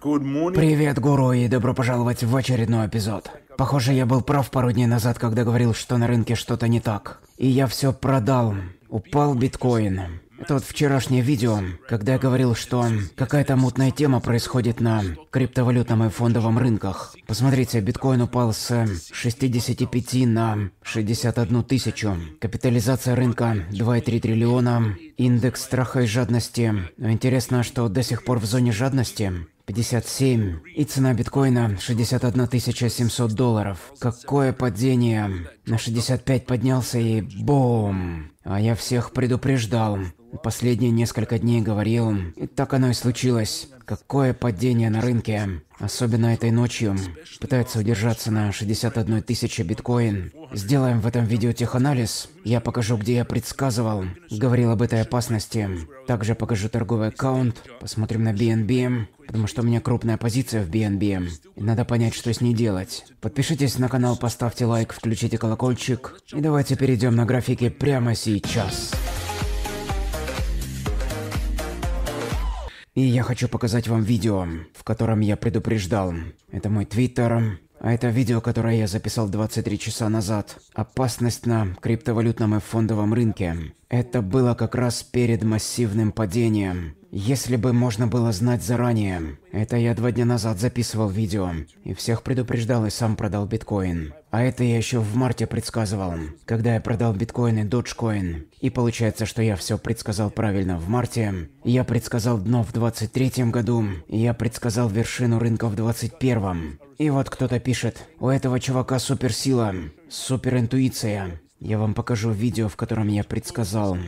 Привет, гуру, и добро пожаловать в очередной эпизод. Похоже, я был прав пару дней назад, когда говорил, что на рынке что-то не так. И я все продал. Упал биткоин. Это вот вчерашнее видео, когда я говорил, что какая-то мутная тема происходит на криптовалютном и фондовом рынках. Посмотрите, биткоин упал с 65 на 61 тысячу. Капитализация рынка 2,3 триллиона. Индекс страха и жадности. интересно, что до сих пор в зоне жадности. 57. И цена биткоина 61 700 долларов. Какое падение. На 65 поднялся и бум. А я всех предупреждал. Последние несколько дней говорил. И так оно и случилось. Какое падение на рынке. Особенно этой ночью. Пытается удержаться на 61 тысяча биткоин. Сделаем в этом видео теханализ. Я покажу, где я предсказывал. Говорил об этой опасности. Также покажу торговый аккаунт. Посмотрим на BNB. Потому что у меня крупная позиция в BNB. И надо понять, что с ней делать. Подпишитесь на канал, поставьте лайк, включите колокольчик. И давайте перейдем на графики прямо сейчас. И я хочу показать вам видео, в котором я предупреждал. Это мой твиттер, а это видео, которое я записал 23 часа назад. Опасность на криптовалютном и фондовом рынке. Это было как раз перед массивным падением. Если бы можно было знать заранее. Это я два дня назад записывал видео. И всех предупреждал и сам продал биткоин. А это я еще в марте предсказывал. Когда я продал биткоин и доджкоин. И получается, что я все предсказал правильно в марте. Я предсказал дно в 23 году. И я предсказал вершину рынка в 21. И вот кто-то пишет, у этого чувака суперсила, суперинтуиция. Я вам покажу видео, в котором я предсказал.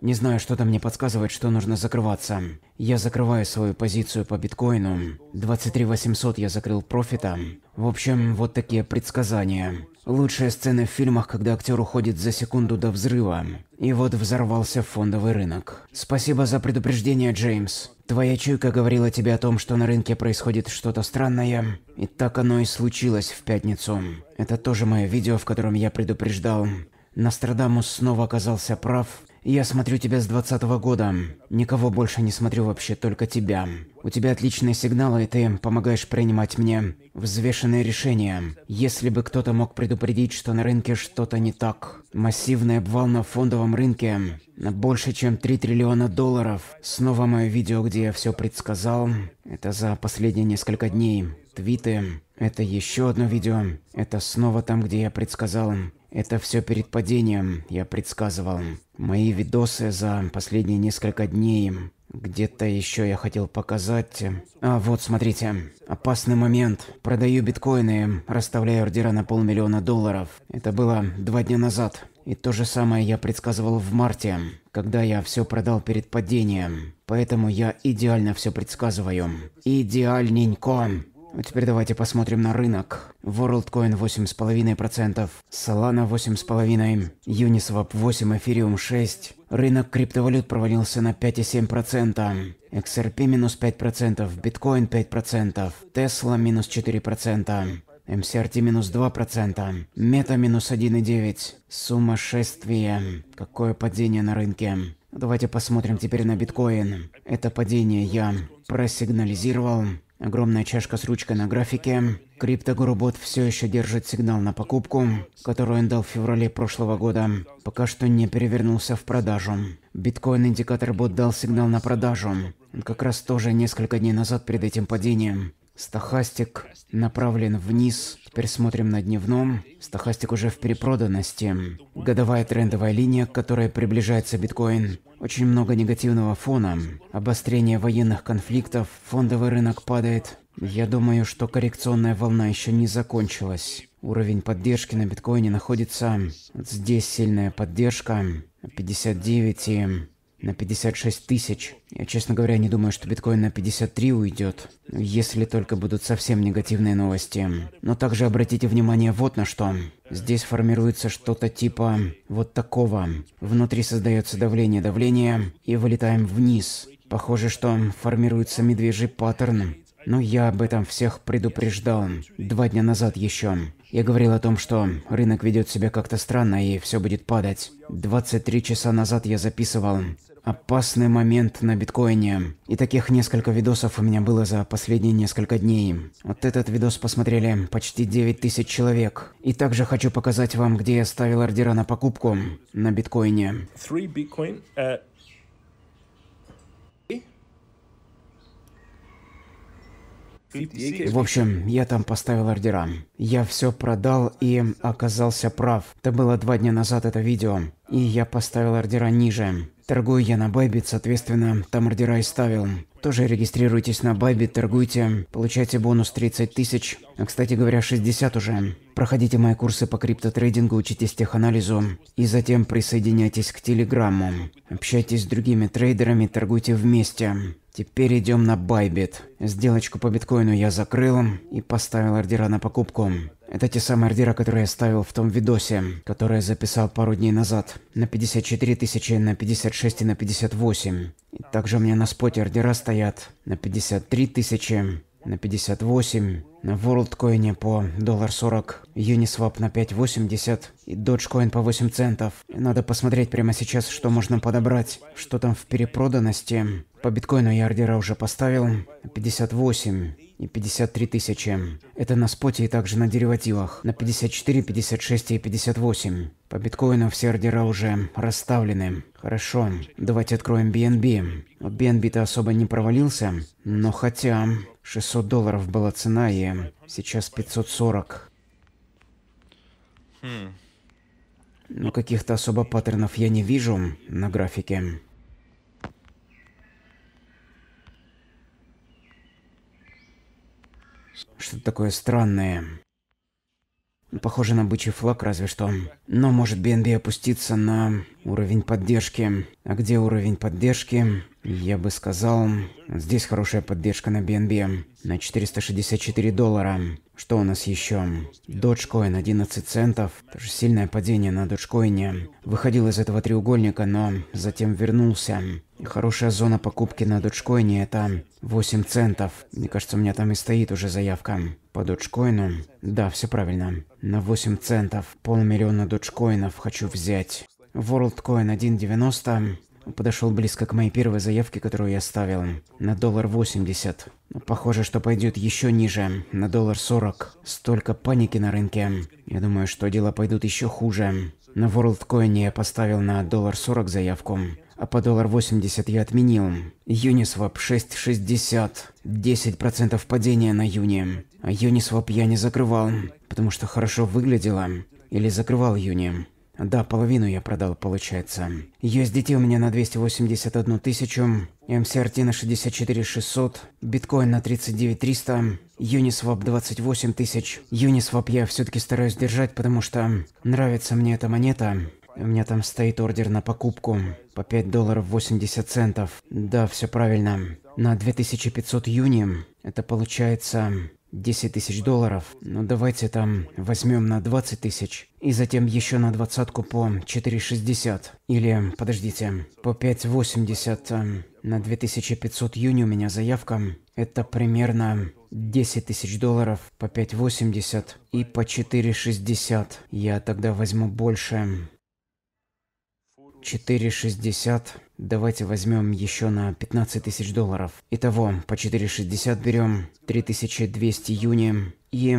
Не знаю, что-то мне подсказывает, что нужно закрываться. Я закрываю свою позицию по биткоину. 23 800 я закрыл профита. В общем, вот такие предсказания. Лучшие сцены в фильмах, когда актер уходит за секунду до взрыва. И вот взорвался фондовый рынок. Спасибо за предупреждение, Джеймс. Твоя чуйка говорила тебе о том, что на рынке происходит что-то странное. И так оно и случилось в пятницу. Это тоже мое видео, в котором я предупреждал, Нострадамус снова оказался прав. Я смотрю тебя с двадцатого года. Никого больше не смотрю вообще, только тебя. У тебя отличные сигналы, и ты помогаешь принимать мне взвешенные решения. Если бы кто-то мог предупредить, что на рынке что-то не так. Массивный обвал на фондовом рынке на больше, чем 3 триллиона долларов. Снова мое видео, где я все предсказал. Это за последние несколько дней. Твиты. Это еще одно видео. Это снова там, где я предсказал это все перед падением, я предсказывал. Мои видосы за последние несколько дней. Где-то еще я хотел показать. А вот, смотрите. Опасный момент. Продаю биткоины, расставляю ордера на полмиллиона долларов. Это было два дня назад. И то же самое я предсказывал в марте, когда я все продал перед падением. Поэтому я идеально все предсказываю. Идеальненько. А теперь давайте посмотрим на рынок. WorldCoin 8,5%, Solana 8,5%, Uniswap 8, Ethereum 6. Рынок криптовалют провалился на 5,7%, XRP минус 5%, Bitcoin 5%, Tesla минус 4%. МСРТ эм минус 2%, мета минус 1,9%. Сумасшествие. Какое падение на рынке. Давайте посмотрим теперь на биткоин. Это падение я просигнализировал. Огромная чашка с ручкой на графике. Криптогоробот все еще держит сигнал на покупку, которую он дал в феврале прошлого года. Пока что не перевернулся в продажу. Биткоин-индикатор бот дал сигнал на продажу. Он как раз тоже несколько дней назад перед этим падением. Стохастик направлен вниз. Теперь смотрим на дневном. Стохастик уже в перепроданности. Годовая трендовая линия, к которой приближается биткоин. Очень много негативного фона. Обострение военных конфликтов, фондовый рынок падает. Я думаю, что коррекционная волна еще не закончилась. Уровень поддержки на биткоине находится... Вот здесь сильная поддержка. 59 и на 56 тысяч. Я, честно говоря, не думаю, что биткоин на 53 уйдет, если только будут совсем негативные новости. Но также обратите внимание вот на что. Здесь формируется что-то типа вот такого. Внутри создается давление, давление, и вылетаем вниз. Похоже, что формируется медвежий паттерн. Но я об этом всех предупреждал. Два дня назад еще. Я говорил о том, что рынок ведет себя как-то странно и все будет падать. 23 часа назад я записывал «Опасный момент на биткоине». И таких несколько видосов у меня было за последние несколько дней. Вот этот видос посмотрели почти 9 тысяч человек. И также хочу показать вам, где я ставил ордера на покупку на биткоине. Three Bitcoin at uh, В общем, я там поставил ордера. Я все продал и оказался прав. Это было два дня назад это видео. И я поставил ордера ниже. Торгую я на Байбит, соответственно, там ордера и ставил. Тоже регистрируйтесь на Байбит, торгуйте, получайте бонус 30 тысяч, а кстати говоря, 60 уже. Проходите мои курсы по криптотрейдингу, учитесь теханализу, и затем присоединяйтесь к Телеграмму. Общайтесь с другими трейдерами, торгуйте вместе. Теперь идем на Байбит. Сделочку по биткоину я закрыл и поставил ордера на покупку. Это те самые ордера, которые я ставил в том видосе, который я записал пару дней назад. На 54 тысячи, на 56 и на 58. И также у меня на споте ордера стоят на 53 тысячи, на 58, на WorldCoin по доллар 40, Uniswap на 5.80 и Dogecoin по 8 центов. Надо посмотреть прямо сейчас, что можно подобрать, что там в перепроданности. По биткоину я ордера уже поставил, 58 и 53 тысячи. Это на споте и также на деривативах, на 54, 56 и 58. По биткоину все ордера уже расставлены. Хорошо, давайте откроем BNB. BNB-то особо не провалился, но хотя... 600 долларов была цена, и сейчас 540. Хм. Но каких-то особо паттернов я не вижу на графике. Что-то такое странное. Похоже на бычий флаг, разве что. Но может BNB опуститься на уровень поддержки. А где уровень поддержки? Я бы сказал, здесь хорошая поддержка на BNB. На 464 доллара. Что у нас еще? Dogecoin 11 центов. Тоже сильное падение на Dogecoin. Выходил из этого треугольника, но затем вернулся. И хорошая зона покупки на доджкоине это 8 центов. Мне кажется, у меня там и стоит уже заявка по доджкоину. Да, все правильно. На 8 центов полмиллиона доджкоинов хочу взять. WorldCoin 1.90 подошел близко к моей первой заявке, которую я ставил, на доллар 80. Похоже, что пойдет еще ниже, на доллар 40. Столько паники на рынке. Я думаю, что дела пойдут еще хуже. На WorldCoin я поставил на доллар 40 заявку а по доллар 80 я отменил. Uniswap 6.60, 10% падения на Юни. А Uniswap я не закрывал, потому что хорошо выглядело. Или закрывал Юни. Да, половину я продал, получается. USDT у меня на 281 тысячу, MCRT на 64 600, биткоин на 39 300, Uniswap 28 тысяч. Uniswap я все-таки стараюсь держать, потому что нравится мне эта монета. У меня там стоит ордер на покупку по 5 долларов 80 центов. Да, все правильно. На 2500 юни это получается 10 тысяч долларов. Ну давайте там возьмем на 20 тысяч. И затем еще на двадцатку по 4,60. Или, подождите, по 5,80. Э, на 2500 юни у меня заявка. Это примерно 10 тысяч долларов по 5,80 и по 4,60. Я тогда возьму больше. 4,60. Давайте возьмем еще на 15 тысяч долларов. Итого, по 4,60 берем 3200 юни и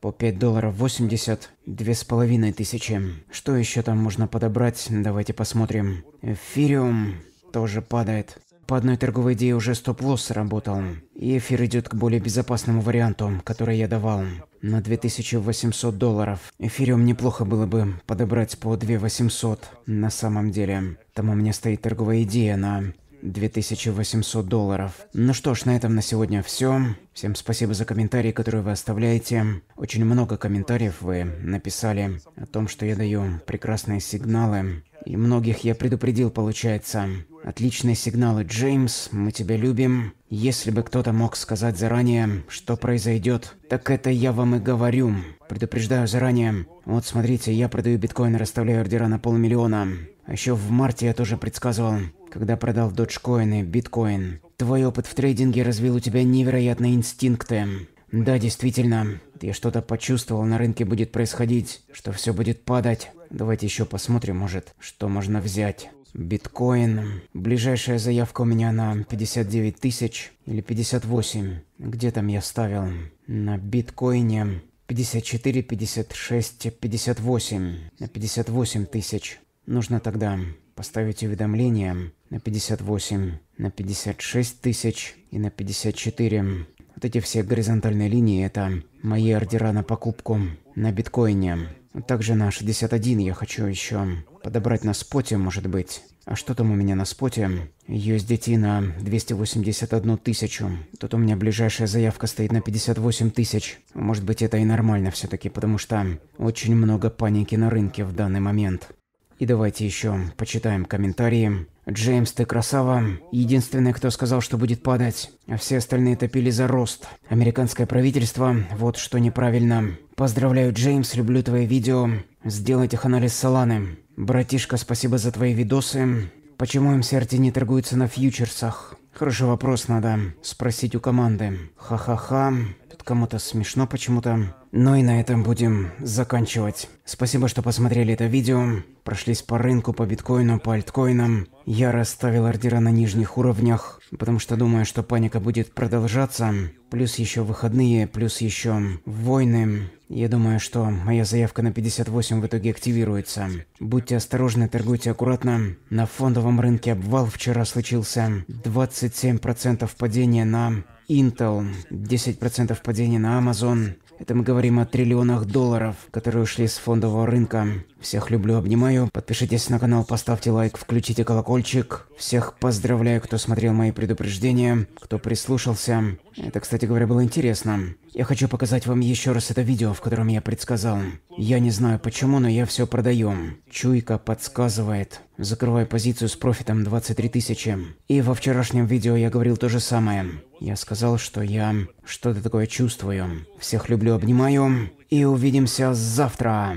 по 5 долларов 80, 2500. Что еще там можно подобрать? Давайте посмотрим. Эфириум тоже падает. По одной торговой идее уже стоп-лосс работал, и эфир идет к более безопасному варианту, который я давал, на 2800 долларов. Эфириум неплохо было бы подобрать по 2800 на самом деле. Там у меня стоит торговая идея на 2800 долларов. Ну что ж, на этом на сегодня все. Всем спасибо за комментарии, которые вы оставляете. Очень много комментариев вы написали о том, что я даю прекрасные сигналы. И многих я предупредил, получается. Отличные сигналы, Джеймс, мы тебя любим. Если бы кто-то мог сказать заранее, что произойдет, так это я вам и говорю. Предупреждаю заранее. Вот смотрите, я продаю биткоин и расставляю ордера на полмиллиона. А еще в марте я тоже предсказывал, когда продал доджкоин и биткоин. Твой опыт в трейдинге развил у тебя невероятные инстинкты. Да, действительно, я что-то почувствовал, на рынке будет происходить, что все будет падать. Давайте еще посмотрим, может, что можно взять биткоин. Ближайшая заявка у меня на 59 тысяч или 58. Где там я ставил? На биткоине 54, 56, 58. На 58 тысяч. Нужно тогда поставить уведомление на 58, на 56 тысяч и на 54. Вот эти все горизонтальные линии – это мои ордера на покупку на биткоине. Также на 61 я хочу еще подобрать на споте, может быть. А что там у меня на споте? USDT на 281 тысячу. Тут у меня ближайшая заявка стоит на 58 тысяч. Может быть это и нормально все-таки, потому что очень много паники на рынке в данный момент. И давайте еще почитаем комментарии. Джеймс, ты красава. Единственный, кто сказал, что будет падать. А все остальные топили за рост. Американское правительство, вот что неправильно. Поздравляю, Джеймс, люблю твои видео. сделай их анализ Соланы. Братишка, спасибо за твои видосы. Почему МСРТ не торгуется на фьючерсах? Хороший вопрос надо спросить у команды. Ха-ха-ха. Тут кому-то смешно почему-то. Ну и на этом будем заканчивать. Спасибо, что посмотрели это видео. Прошлись по рынку, по биткоину, по альткоинам. Я расставил ордера на нижних уровнях, потому что думаю, что паника будет продолжаться. Плюс еще выходные, плюс еще войны. Я думаю, что моя заявка на 58 в итоге активируется. Будьте осторожны, торгуйте аккуратно. На фондовом рынке обвал вчера случился. 27% падения на Intel, 10% падения на Amazon. Это мы говорим о триллионах долларов, которые ушли с фондового рынка. Всех люблю, обнимаю. Подпишитесь на канал, поставьте лайк, включите колокольчик. Всех поздравляю, кто смотрел мои предупреждения, кто прислушался. Это, кстати говоря, было интересно. Я хочу показать вам еще раз это видео, в котором я предсказал. Я не знаю почему, но я все продаю. Чуйка подсказывает. Закрываю позицию с профитом 23 тысячи. И во вчерашнем видео я говорил то же самое. Я сказал, что я что-то такое чувствую. Всех люблю, обнимаю. И увидимся завтра.